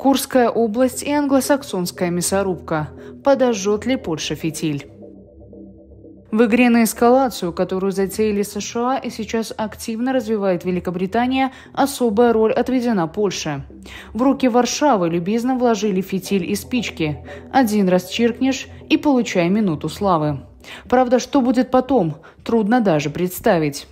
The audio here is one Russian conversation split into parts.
Курская область и англосаксонская мясорубка. Подожжет ли Польша фитиль? В игре на эскалацию, которую затеяли США и сейчас активно развивает Великобритания, особая роль отведена Польше. В руки Варшавы любезно вложили фитиль и спички. Один раз чиркнешь и получай минуту славы. Правда, что будет потом, трудно даже представить.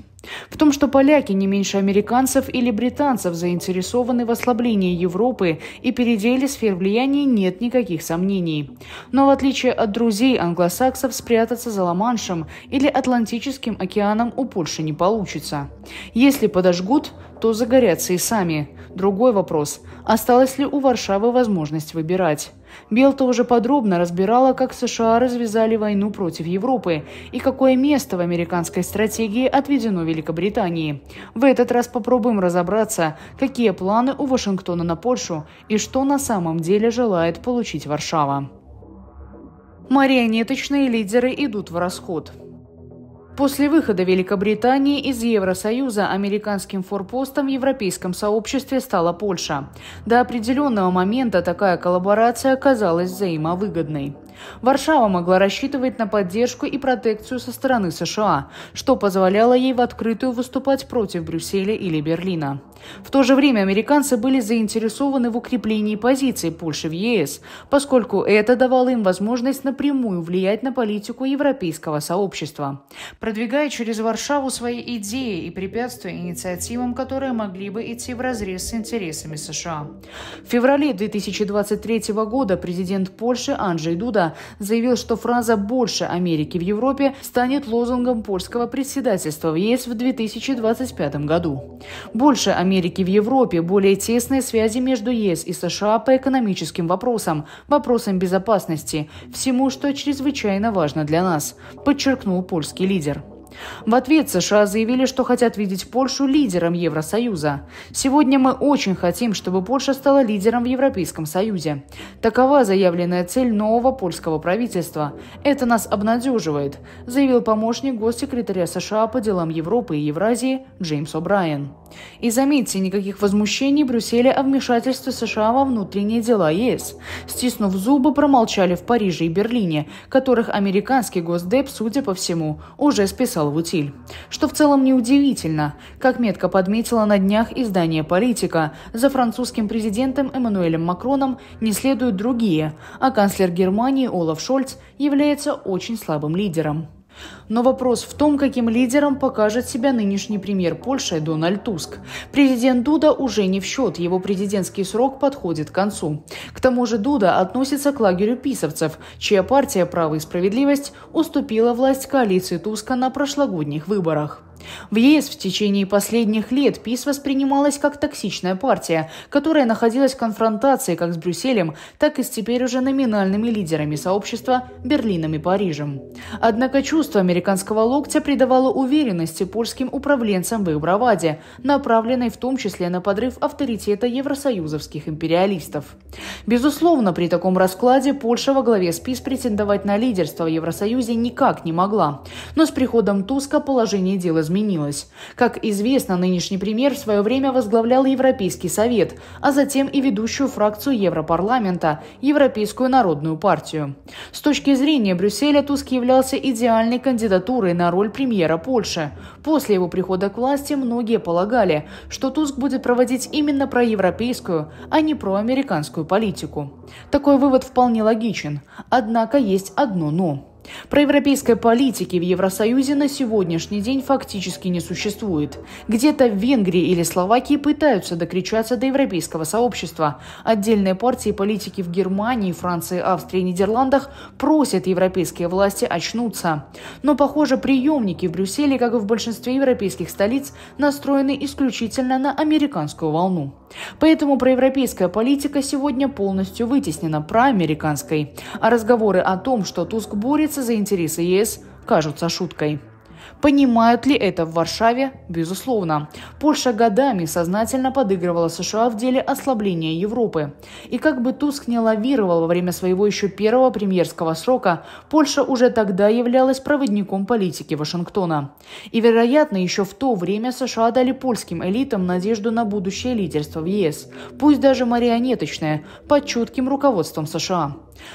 В том, что поляки не меньше американцев или британцев заинтересованы в ослаблении Европы и переделе сфер влияния нет никаких сомнений. Но в отличие от друзей англосаксов спрятаться за Ла-Маншем или Атлантическим океаном у Польши не получится. Если подожгут, то загорятся и сами. Другой вопрос – осталась ли у Варшавы возможность выбирать? Белта уже подробно разбирала, как США развязали войну против Европы и какое место в американской стратегии отведено Великобритании. В этот раз попробуем разобраться, какие планы у Вашингтона на Польшу и что на самом деле желает получить Варшава. Марионеточные лидеры идут в расход. После выхода Великобритании из Евросоюза американским форпостом в европейском сообществе стала Польша. До определенного момента такая коллаборация оказалась взаимовыгодной. Варшава могла рассчитывать на поддержку и протекцию со стороны США, что позволяло ей в открытую выступать против Брюсселя или Берлина. В то же время американцы были заинтересованы в укреплении позиций Польши в ЕС, поскольку это давало им возможность напрямую влиять на политику европейского сообщества. Продвигая через Варшаву свои идеи и препятствуя инициативам, которые могли бы идти вразрез с интересами США. В феврале 2023 года президент Польши Анджей Дуда заявил, что фраза «больше Америки в Европе» станет лозунгом польского председательства в ЕС в 2025 году. «Больше Америки Америки в Европе более тесные связи между ЕС и США по экономическим вопросам, вопросам безопасности, всему, что чрезвычайно важно для нас, подчеркнул польский лидер. В ответ США заявили, что хотят видеть Польшу лидером Евросоюза. Сегодня мы очень хотим, чтобы Польша стала лидером в Европейском Союзе. Такова заявленная цель нового польского правительства. Это нас обнадеживает, заявил помощник госсекретаря США по делам Европы и Евразии Джеймс О'Брайен. И заметьте, никаких возмущений Брюсселя о вмешательстве США во внутренние дела ЕС. Стиснув зубы, промолчали в Париже и Берлине, которых американский госдеп, судя по всему, уже списал в утиль. Что в целом неудивительно. Как метко подметила на днях издание «Политика», за французским президентом Эммануэлем Макроном не следуют другие, а канцлер Германии Олаф Шольц является очень слабым лидером. Но вопрос в том, каким лидером покажет себя нынешний премьер Польши Дональд Туск. Президент Дуда уже не в счет, его президентский срок подходит к концу. К тому же Дуда относится к лагерю писовцев, чья партия «Право и справедливость» уступила власть коалиции Туска на прошлогодних выборах. В ЕС в течение последних лет ПИС воспринималась как токсичная партия, которая находилась в конфронтации как с Брюсселем, так и с теперь уже номинальными лидерами сообщества Берлином и Парижем. Однако чувство американского локтя придавало уверенности польским управленцам в их браваде, направленной в том числе на подрыв авторитета евросоюзовских империалистов. Безусловно, при таком раскладе Польша во главе СПИС претендовать на лидерство в Евросоюзе никак не могла. Но с приходом Туска положение дел изменилось изменилось. Как известно, нынешний премьер в свое время возглавлял Европейский совет, а затем и ведущую фракцию Европарламента – Европейскую народную партию. С точки зрения Брюсселя Туск являлся идеальной кандидатурой на роль премьера Польши. После его прихода к власти многие полагали, что Туск будет проводить именно проевропейскую, а не проамериканскую политику. Такой вывод вполне логичен. Однако есть одно «но». Про европейской политики в Евросоюзе на сегодняшний день фактически не существует. Где-то в Венгрии или Словакии пытаются докричаться до европейского сообщества. Отдельные партии политики в Германии, Франции, Австрии и Нидерландах просят европейские власти очнуться. Но, похоже, приемники в Брюсселе, как и в большинстве европейских столиц, настроены исключительно на американскую волну. Поэтому проевропейская политика сегодня полностью вытеснена проамериканской. А разговоры о том, что Туск борется борются за интересы ЕС, кажутся шуткой. Понимают ли это в Варшаве? Безусловно. Польша годами сознательно подыгрывала США в деле ослабления Европы. И как бы Туск не лавировал во время своего еще первого премьерского срока, Польша уже тогда являлась проводником политики Вашингтона. И, вероятно, еще в то время США дали польским элитам надежду на будущее лидерство в ЕС, пусть даже марионеточное, под чутким руководством США.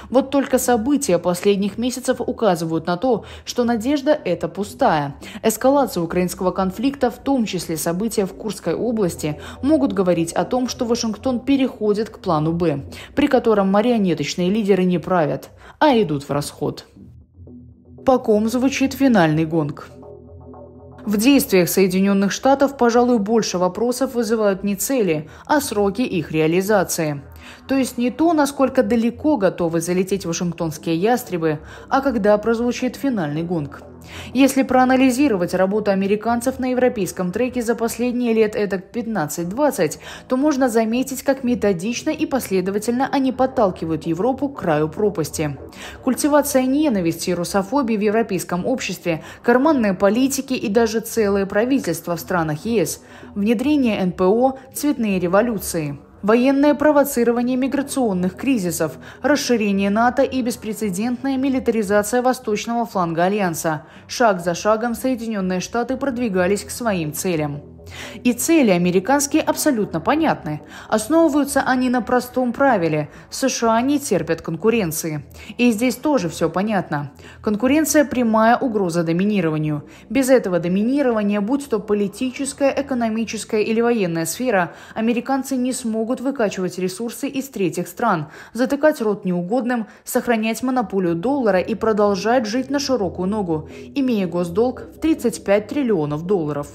Вот только события последних месяцев указывают на то, что надежда эта пустая. Эскалация украинского конфликта, в том числе события в Курской области, могут говорить о том, что Вашингтон переходит к плану «Б», при котором марионеточные лидеры не правят, а идут в расход. По ком звучит финальный гонг? В действиях Соединенных Штатов, пожалуй, больше вопросов вызывают не цели, а сроки их реализации. То есть не то, насколько далеко готовы залететь вашингтонские ястребы, а когда прозвучит финальный гонг. Если проанализировать работу американцев на европейском треке за последние лет это 15-20, то можно заметить, как методично и последовательно они подталкивают Европу к краю пропасти. Культивация ненависти и русофобии в европейском обществе, карманные политики и даже целые правительства в странах ЕС, внедрение НПО, цветные революции – Военное провоцирование миграционных кризисов, расширение НАТО и беспрецедентная милитаризация восточного фланга Альянса. Шаг за шагом Соединенные Штаты продвигались к своим целям. И цели американские абсолютно понятны. Основываются они на простом правиле. США не терпят конкуренции. И здесь тоже все понятно. Конкуренция – прямая угроза доминированию. Без этого доминирования, будь то политическая, экономическая или военная сфера, американцы не смогут выкачивать ресурсы из третьих стран, затыкать рот неугодным, сохранять монополию доллара и продолжать жить на широкую ногу, имея госдолг в 35 триллионов долларов.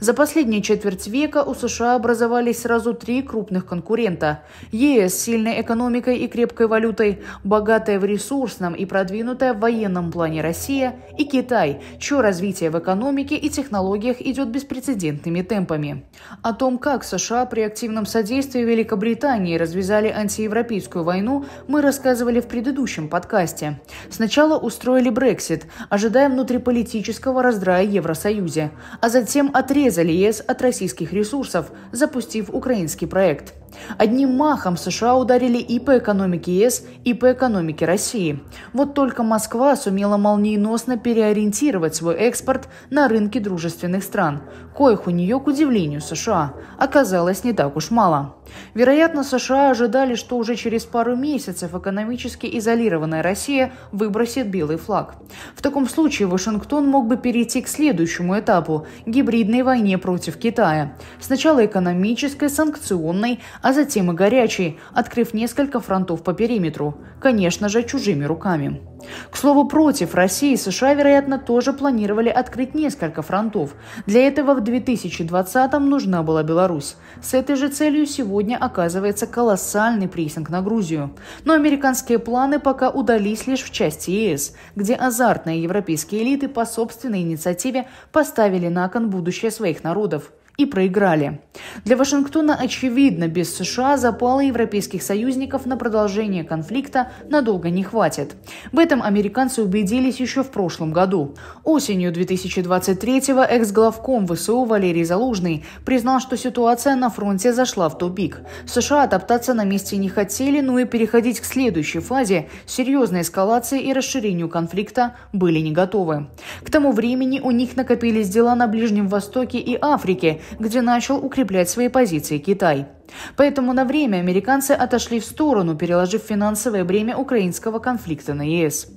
За последние четверть века у США образовались сразу три крупных конкурента. ЕС с сильной экономикой и крепкой валютой, богатая в ресурсном и продвинутая в военном плане Россия и Китай, чье развитие в экономике и технологиях идет беспрецедентными темпами. О том, как США при активном содействии Великобритании развязали антиевропейскую войну, мы рассказывали в предыдущем подкасте. Сначала устроили Брексит, ожидая внутриполитического раздрая Евросоюзе, а затем отрезали ЕС от российских ресурсов, запустив украинский проект. Одним махом США ударили и по экономике ЕС, и по экономике России. Вот только Москва сумела молниеносно переориентировать свой экспорт на рынки дружественных стран, коих у нее, к удивлению США, оказалось не так уж мало. Вероятно, США ожидали, что уже через пару месяцев экономически изолированная Россия выбросит белый флаг. В таком случае Вашингтон мог бы перейти к следующему этапу – гибрид гибридной войне против Китая. Сначала экономической, санкционной, а затем и горячей, открыв несколько фронтов по периметру. Конечно же, чужими руками. К слову, против России США, вероятно, тоже планировали открыть несколько фронтов. Для этого в 2020-м нужна была Беларусь. С этой же целью сегодня оказывается колоссальный прессинг на Грузию. Но американские планы пока удались лишь в части ЕС, где азартные европейские элиты по собственной инициативе поставили на кон будущее своих народов и проиграли. Для Вашингтона очевидно, без США запала европейских союзников на продолжение конфликта надолго не хватит. В этом американцы убедились еще в прошлом году. Осенью 2023-го экс-главком ВСУ Валерий Залужный признал, что ситуация на фронте зашла в тупик. США топтаться на месте не хотели, но и переходить к следующей фазе – серьезной эскалации и расширению конфликта – были не готовы. К тому времени у них накопились дела на Ближнем Востоке и Африке, где начал укреплять свои позиции Китай. Поэтому на время американцы отошли в сторону, переложив финансовое бремя украинского конфликта на ЕС.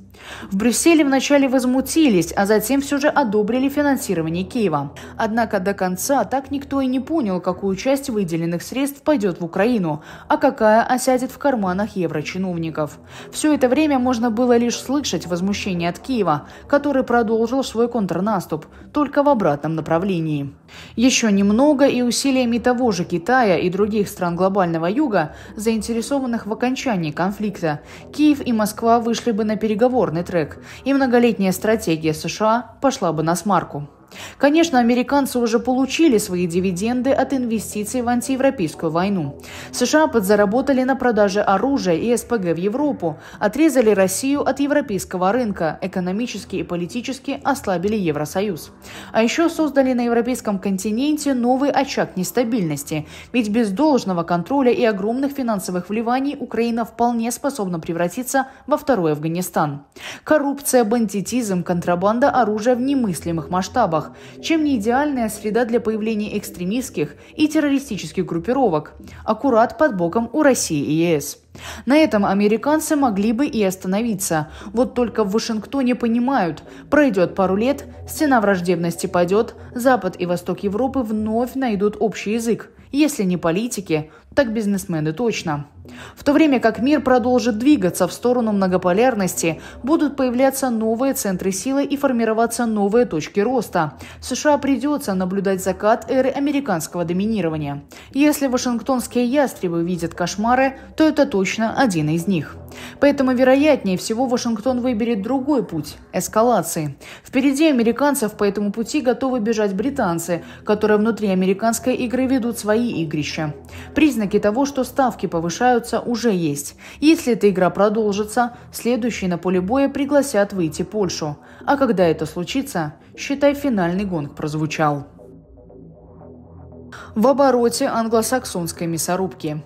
В Брюсселе вначале возмутились, а затем все же одобрили финансирование Киева. Однако до конца так никто и не понял, какую часть выделенных средств пойдет в Украину, а какая осядет в карманах еврочиновников. Все это время можно было лишь слышать возмущение от Киева, который продолжил свой контрнаступ, только в обратном направлении. Еще немного и усилиями того же Китая и других стран глобального юга, заинтересованных в окончании конфликта, Киев и Москва вышли бы на переговорный трек, и многолетняя стратегия США пошла бы на смарку. Конечно, американцы уже получили свои дивиденды от инвестиций в антиевропейскую войну. США подзаработали на продаже оружия и СПГ в Европу, отрезали Россию от европейского рынка, экономически и политически ослабили Евросоюз. А еще создали на европейском континенте новый очаг нестабильности, ведь без должного контроля и огромных финансовых вливаний Украина вполне способна превратиться во второй Афганистан. Коррупция, бандитизм, контрабанда оружия в немыслимых масштабах масштабах, чем не идеальная среда для появления экстремистских и террористических группировок, аккурат под боком у России и ЕС. На этом американцы могли бы и остановиться. Вот только в Вашингтоне понимают, пройдет пару лет, стена враждебности падет, Запад и Восток Европы вновь найдут общий язык. Если не политики, так бизнесмены точно. В то время как мир продолжит двигаться в сторону многополярности, будут появляться новые центры силы и формироваться новые точки роста. США придется наблюдать закат эры американского доминирования. Если вашингтонские ястребы видят кошмары, то это точно один из них. Поэтому, вероятнее всего, Вашингтон выберет другой путь – эскалации. Впереди американцев по этому пути готовы бежать британцы, которые внутри американской игры ведут свои игрища. Признаки того, что ставки повышают опасаются, уже есть. Если эта игра продолжится, следующие на поле боя пригласят выйти Польшу. А когда это случится, считай, финальный гонг прозвучал. В обороте англосаксонской мясорубки.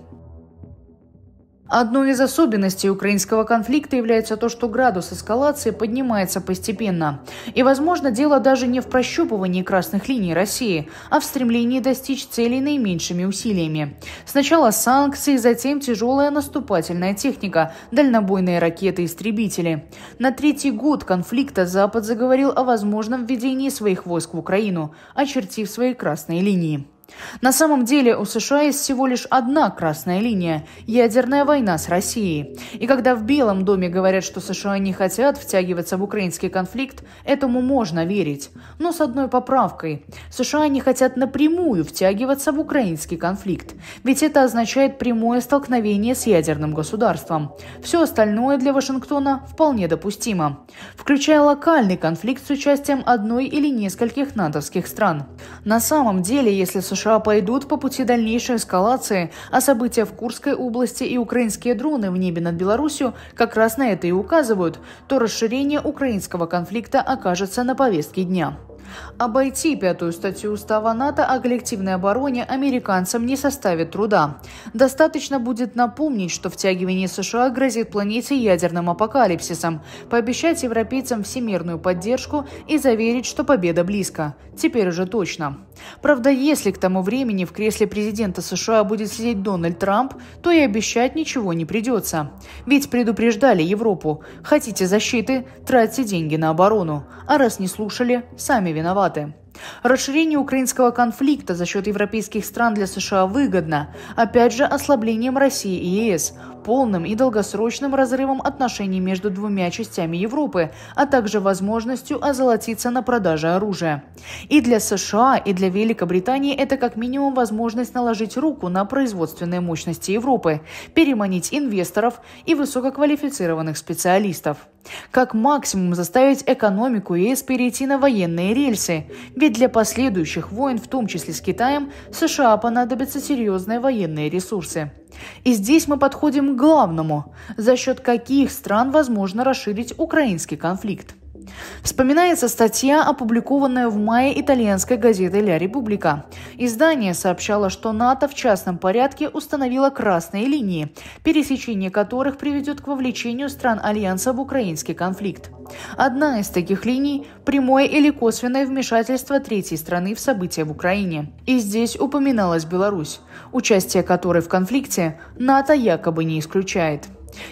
Одной из особенностей украинского конфликта является то, что градус эскалации поднимается постепенно. И, возможно, дело даже не в прощупывании красных линий России, а в стремлении достичь целей наименьшими усилиями. Сначала санкции, затем тяжелая наступательная техника, дальнобойные ракеты-истребители. и На третий год конфликта Запад заговорил о возможном введении своих войск в Украину, очертив свои красные линии. На самом деле у США есть всего лишь одна красная линия – ядерная война с Россией. И когда в Белом доме говорят, что США не хотят втягиваться в украинский конфликт, этому можно верить. Но с одной поправкой. США не хотят напрямую втягиваться в украинский конфликт. Ведь это означает прямое столкновение с ядерным государством. Все остальное для Вашингтона вполне допустимо. Включая локальный конфликт с участием одной или нескольких натовских стран. На самом деле, если США США пойдут по пути дальнейшей эскалации, а события в Курской области и украинские дроны в небе над Беларусью как раз на это и указывают, то расширение украинского конфликта окажется на повестке дня. Обойти пятую статью устава НАТО о коллективной обороне американцам не составит труда. Достаточно будет напомнить, что втягивание США грозит планете ядерным апокалипсисом, пообещать европейцам всемирную поддержку и заверить, что победа близко. Теперь уже точно. Правда, если к тому времени в кресле президента США будет сидеть Дональд Трамп, то и обещать ничего не придется. Ведь предупреждали Европу. Хотите защиты – тратьте деньги на оборону. А раз не слушали, сами виноваты. Расширение украинского конфликта за счет европейских стран для США выгодно, опять же ослаблением России и ЕС полным и долгосрочным разрывом отношений между двумя частями Европы, а также возможностью озолотиться на продаже оружия. И для США, и для Великобритании это как минимум возможность наложить руку на производственные мощности Европы, переманить инвесторов и высококвалифицированных специалистов. Как максимум заставить экономику ЕС перейти на военные рельсы, ведь для последующих войн, в том числе с Китаем, США понадобятся серьезные военные ресурсы. И здесь мы подходим к главному, за счет каких стран возможно расширить украинский конфликт – Вспоминается статья, опубликованная в мае итальянской газетой «Ля Република». Издание сообщало, что НАТО в частном порядке установило красные линии, пересечение которых приведет к вовлечению стран Альянса в украинский конфликт. Одна из таких линий – прямое или косвенное вмешательство третьей страны в события в Украине. И здесь упоминалась Беларусь, участие которой в конфликте НАТО якобы не исключает.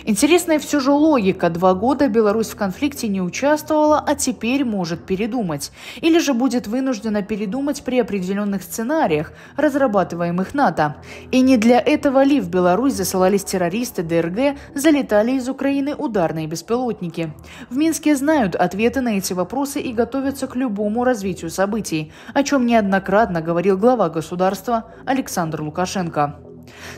Интересная все же логика. Два года Беларусь в конфликте не участвовала, а теперь может передумать. Или же будет вынуждена передумать при определенных сценариях, разрабатываемых НАТО. И не для этого ли в Беларусь засылались террористы ДРГ, залетали из Украины ударные беспилотники? В Минске знают ответы на эти вопросы и готовятся к любому развитию событий, о чем неоднократно говорил глава государства Александр Лукашенко.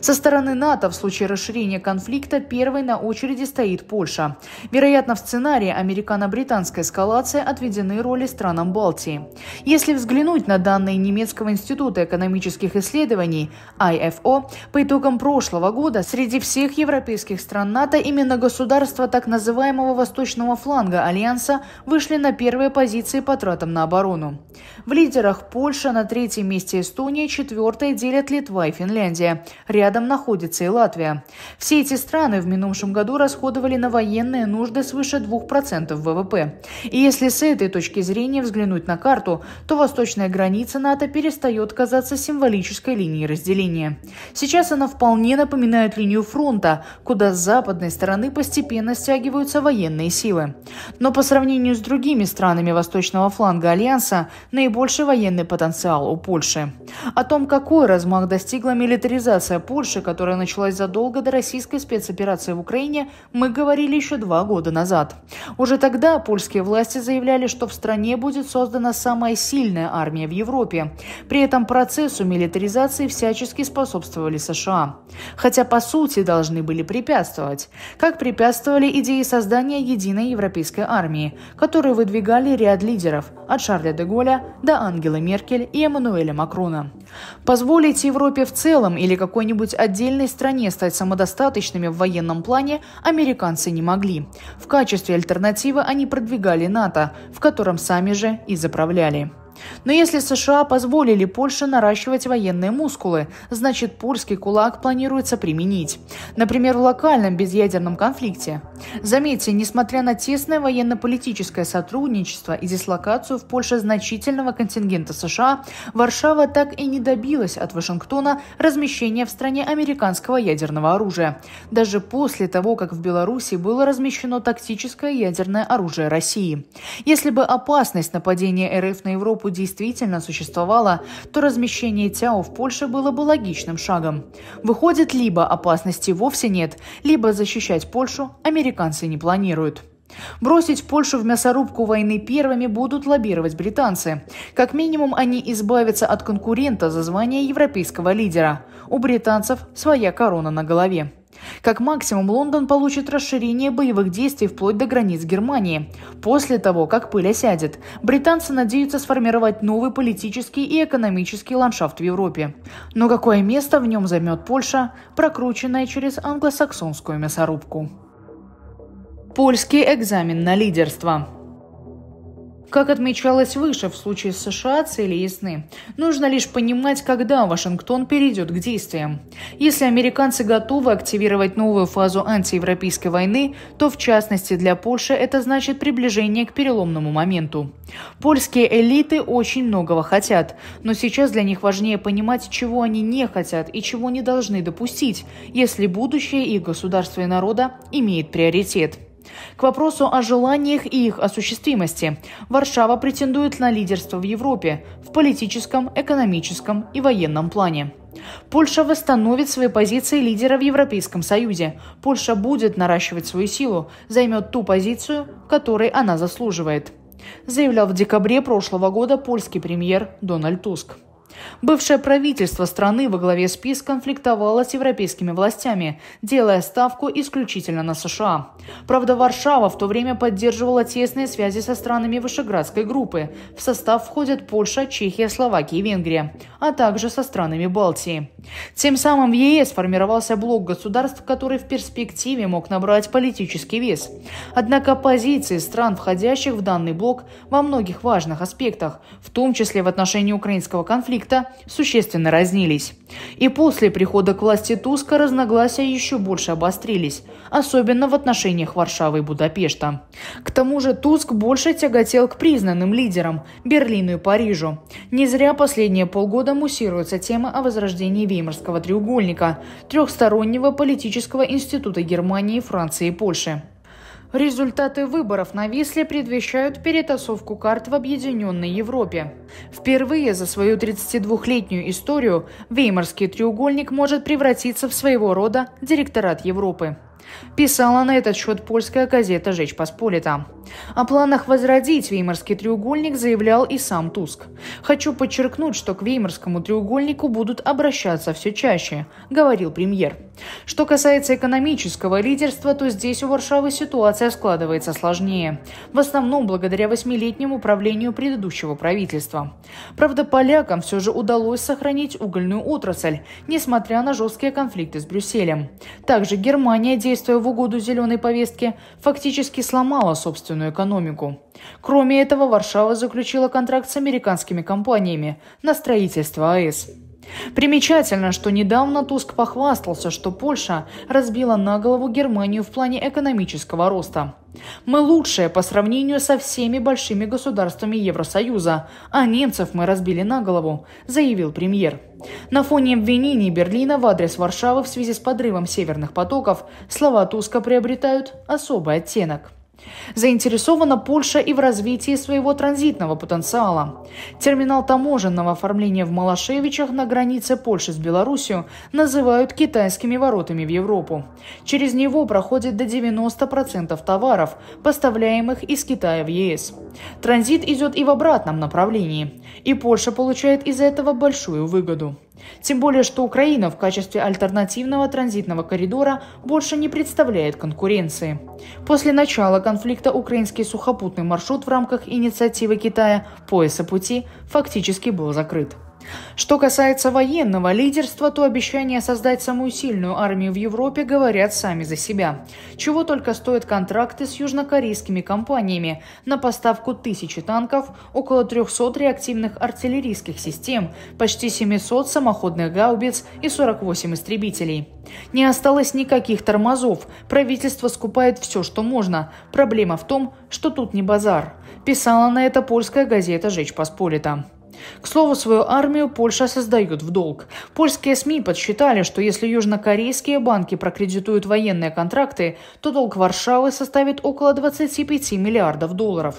Со стороны НАТО в случае расширения конфликта первой на очереди стоит Польша. Вероятно, в сценарии американо-британской эскалации отведены роли странам Балтии. Если взглянуть на данные немецкого института экономических исследований IFO, по итогам прошлого года среди всех европейских стран НАТО именно государства так называемого восточного фланга Альянса вышли на первые позиции по тратам на оборону. В лидерах Польша, на третьем месте Эстония, четвертое делят Литва и Финляндия. Рядом находится и Латвия. Все эти страны в минувшем году расходовали на военные нужды свыше 2% ВВП. И если с этой точки зрения взглянуть на карту, то восточная граница НАТО перестает казаться символической линией разделения. Сейчас она вполне напоминает линию фронта, куда с западной стороны постепенно стягиваются военные силы. Но по сравнению с другими странами восточного фланга Альянса, наибольший военный потенциал у Польши. О том, какой размах достигла милитаризация Оккупация Польши, которая началась задолго до российской спецоперации в Украине, мы говорили еще два года назад. Уже тогда польские власти заявляли, что в стране будет создана самая сильная армия в Европе. При этом процессу милитаризации всячески способствовали США. Хотя, по сути, должны были препятствовать. Как препятствовали идеи создания единой европейской армии, которую выдвигали ряд лидеров – от Шарля де Голля до Ангелы Меркель и Эммануэля Макрона. Позволить Европе в целом или какой какой-нибудь отдельной стране стать самодостаточными в военном плане американцы не могли. В качестве альтернативы они продвигали НАТО, в котором сами же и заправляли. Но если США позволили Польше наращивать военные мускулы, значит польский кулак планируется применить. Например, в локальном безъядерном конфликте. Заметьте, несмотря на тесное военно-политическое сотрудничество и дислокацию в Польше значительного контингента США, Варшава так и не добилась от Вашингтона размещения в стране американского ядерного оружия. Даже после того, как в Беларуси было размещено тактическое ядерное оружие России. Если бы опасность нападения РФ на Европу Тяофу действительно существовала, то размещение Тяо в Польше было бы логичным шагом. Выходит, либо опасности вовсе нет, либо защищать Польшу американцы не планируют. Бросить Польшу в мясорубку войны первыми будут лоббировать британцы. Как минимум, они избавятся от конкурента за звание европейского лидера. У британцев своя корона на голове. Как максимум, Лондон получит расширение боевых действий вплоть до границ Германии. После того, как пыль осядет, британцы надеются сформировать новый политический и экономический ландшафт в Европе. Но какое место в нем займет Польша, прокрученная через англосаксонскую мясорубку? Польский экзамен на лидерство. Как отмечалось выше в случае с США, цели ясны. Нужно лишь понимать, когда Вашингтон перейдет к действиям. Если американцы готовы активировать новую фазу антиевропейской войны, то в частности для Польши это значит приближение к переломному моменту. Польские элиты очень многого хотят, но сейчас для них важнее понимать, чего они не хотят и чего не должны допустить, если будущее их государства и народа имеет приоритет. К вопросу о желаниях и их осуществимости. Варшава претендует на лидерство в Европе в политическом, экономическом и военном плане. Польша восстановит свои позиции лидера в Европейском Союзе. Польша будет наращивать свою силу, займет ту позицию, которой она заслуживает, заявлял в декабре прошлого года польский премьер Дональд Туск. Бывшее правительство страны во главе СПИС конфликтовало с европейскими властями, делая ставку исключительно на США. Правда, Варшава в то время поддерживала тесные связи со странами Вышеградской группы. В состав входят Польша, Чехия, Словакия и Венгрия, а также со странами Балтии. Тем самым в ЕС формировался блок государств, который в перспективе мог набрать политический вес. Однако позиции стран, входящих в данный блок, во многих важных аспектах, в том числе в отношении украинского конфликта, конфликта существенно разнились. И после прихода к власти Туска разногласия еще больше обострились, особенно в отношениях Варшавы и Будапешта. К тому же Туск больше тяготел к признанным лидерам – Берлину и Парижу. Не зря последние полгода муссируется тема о возрождении Веймарского треугольника – трехстороннего политического института Германии, Франции и Польши. Результаты выборов на Висле предвещают перетасовку карт в Объединенной Европе. Впервые за свою 32-летнюю историю Веймарский треугольник может превратиться в своего рода директорат Европы. Писала на этот счет польская газета «Жечь Посполита». О планах возродить Веймарский треугольник заявлял и сам Туск. «Хочу подчеркнуть, что к Веймарскому треугольнику будут обращаться все чаще», — говорил премьер. Что касается экономического лидерства, то здесь у Варшавы ситуация складывается сложнее. В основном благодаря восьмилетнему правлению предыдущего правительства. Правда, полякам все же удалось сохранить угольную отрасль, несмотря на жесткие конфликты с Брюсселем. Также Германия, действуя в угоду зеленой повестке, фактически сломала собственную собственную экономику. Кроме этого, Варшава заключила контракт с американскими компаниями на строительство АЭС. Примечательно, что недавно Туск похвастался, что Польша разбила на голову Германию в плане экономического роста. Мы лучшие по сравнению со всеми большими государствами Евросоюза, а немцев мы разбили на голову, заявил премьер. На фоне обвинений Берлина в адрес Варшавы в связи с подрывом северных потоков слова Туска приобретают особый оттенок. Заинтересована Польша и в развитии своего транзитного потенциала. Терминал таможенного оформления в Малашевичах на границе Польши с Беларусью называют китайскими воротами в Европу. Через него проходит до 90% товаров, поставляемых из Китая в ЕС. Транзит идет и в обратном направлении, и Польша получает из за этого большую выгоду. Тем более, что Украина в качестве альтернативного транзитного коридора больше не представляет конкуренции. После начала конфликта украинский сухопутный маршрут в рамках инициативы Китая «Пояса пути» фактически был закрыт. Что касается военного лидерства, то обещания создать самую сильную армию в Европе говорят сами за себя. Чего только стоят контракты с южнокорейскими компаниями на поставку тысячи танков, около 300 реактивных артиллерийских систем, почти 700 самоходных гаубиц и 48 истребителей. Не осталось никаких тормозов. Правительство скупает все, что можно. Проблема в том, что тут не базар. Писала на это польская газета «Жечь Посполита». К слову, свою армию Польша создает в долг. Польские СМИ подсчитали, что если южнокорейские банки прокредитуют военные контракты, то долг Варшавы составит около 25 миллиардов долларов.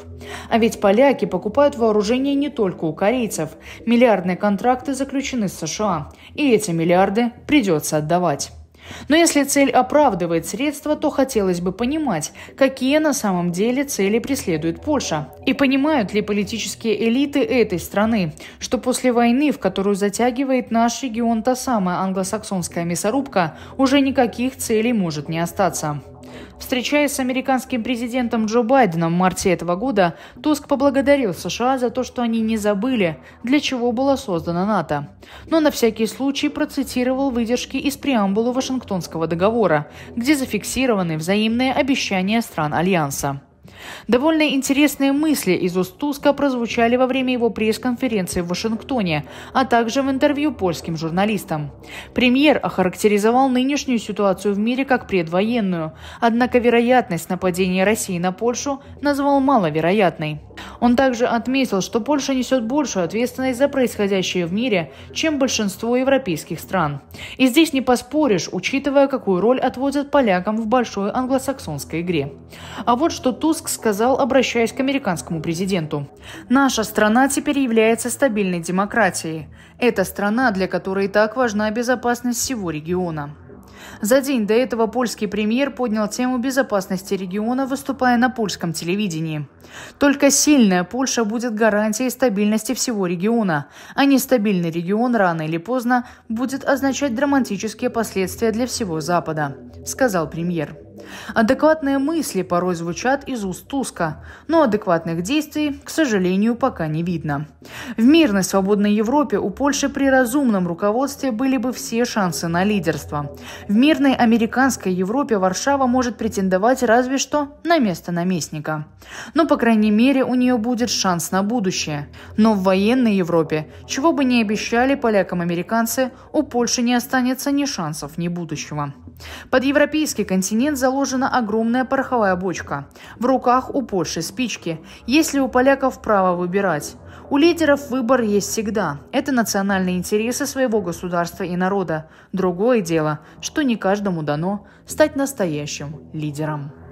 А ведь поляки покупают вооружение не только у корейцев. Миллиардные контракты заключены с США. И эти миллиарды придется отдавать. Но если цель оправдывает средства, то хотелось бы понимать, какие на самом деле цели преследует Польша. И понимают ли политические элиты этой страны, что после войны, в которую затягивает наш регион та самая англосаксонская мясорубка, уже никаких целей может не остаться. Встречаясь с американским президентом Джо Байденом в марте этого года, Туск поблагодарил США за то, что они не забыли, для чего была создана НАТО. Но на всякий случай процитировал выдержки из преамбулы Вашингтонского договора, где зафиксированы взаимные обещания стран Альянса. Довольно интересные мысли из уст Туска прозвучали во время его пресс-конференции в Вашингтоне, а также в интервью польским журналистам. Премьер охарактеризовал нынешнюю ситуацию в мире как предвоенную, однако вероятность нападения России на Польшу назвал маловероятной. Он также отметил, что Польша несет большую ответственность за происходящее в мире, чем большинство европейских стран. И здесь не поспоришь, учитывая, какую роль отводят полякам в большой англосаксонской игре. А вот что Туск сказал, обращаясь к американскому президенту. «Наша страна теперь является стабильной демократией. Это страна, для которой так важна безопасность всего региона». За день до этого польский премьер поднял тему безопасности региона, выступая на польском телевидении. Только сильная Польша будет гарантией стабильности всего региона, а нестабильный регион рано или поздно будет означать драматические последствия для всего Запада, сказал премьер. Адекватные мысли порой звучат из уст Туска, но адекватных действий, к сожалению, пока не видно. В мирной свободной Европе у Польши при разумном руководстве были бы все шансы на лидерство. В мирной американской Европе Варшава может претендовать разве что на место наместника. Но, по крайней мере, у нее будет шанс на будущее. Но в военной Европе, чего бы ни обещали полякам американцы, у Польши не останется ни шансов, ни будущего. Под европейский континент за заложена огромная пороховая бочка. В руках у Польши спички. Есть ли у поляков право выбирать? У лидеров выбор есть всегда. Это национальные интересы своего государства и народа. Другое дело, что не каждому дано стать настоящим лидером.